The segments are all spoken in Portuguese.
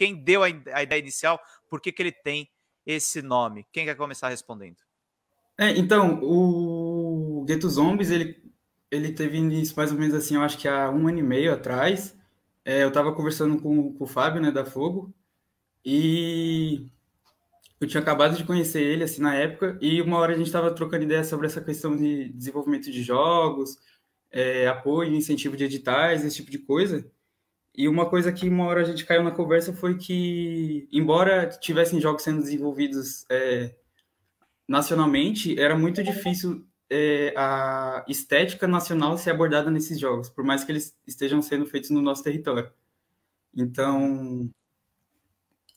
quem deu a, a ideia inicial, por que, que ele tem esse nome? Quem quer começar respondendo? É, então, o Gueto Zombies, ele, ele teve início mais ou menos assim, eu acho que há um ano e meio atrás. É, eu estava conversando com, com o Fábio, né, da Fogo, e eu tinha acabado de conhecer ele, assim, na época, e uma hora a gente estava trocando ideia sobre essa questão de desenvolvimento de jogos, é, apoio, incentivo de editais, esse tipo de coisa. E uma coisa que uma hora a gente caiu na conversa foi que, embora tivessem jogos sendo desenvolvidos é, nacionalmente, era muito difícil é, a estética nacional ser abordada nesses jogos, por mais que eles estejam sendo feitos no nosso território. Então,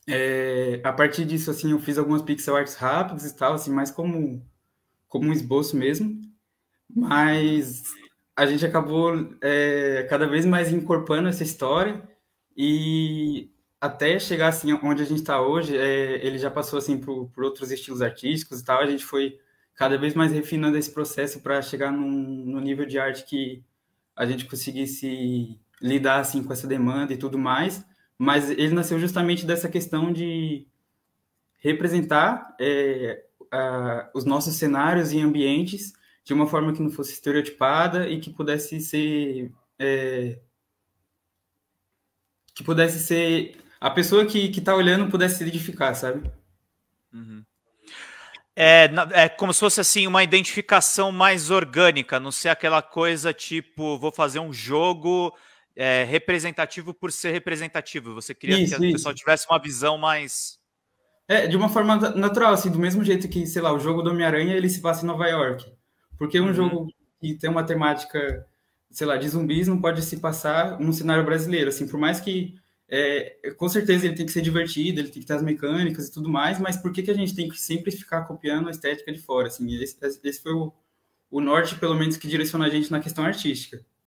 é, a partir disso, assim, eu fiz algumas pixel arts rápidas e tal, assim, mais como, como um esboço mesmo. Mas a gente acabou é, cada vez mais incorporando essa história e até chegar assim onde a gente está hoje, é, ele já passou assim por, por, outros estilos artísticos e tal. A gente foi cada vez mais refinando esse processo para chegar num, num, nível de arte que a gente conseguisse lidar assim com essa demanda e tudo mais. Mas ele nasceu justamente dessa questão de representar é, a, os nossos cenários e ambientes de uma forma que não fosse estereotipada e que pudesse ser é, que pudesse ser a pessoa que está olhando pudesse se identificar, sabe? Uhum. É, é como se fosse assim uma identificação mais orgânica, não ser aquela coisa tipo vou fazer um jogo é, representativo por ser representativo. Você queria isso, que o pessoal tivesse uma visão mais é de uma forma natural, assim, do mesmo jeito que sei lá o jogo do Homem Aranha ele se passa em Nova York. Porque um uhum. jogo que tem uma temática, sei lá, de zumbis não pode se passar num cenário brasileiro, assim, por mais que é, com certeza ele tem que ser divertido, ele tem que ter as mecânicas e tudo mais, mas por que, que a gente tem que sempre ficar copiando a estética de fora? Assim, esse, esse foi o, o norte, pelo menos, que direcionou a gente na questão artística.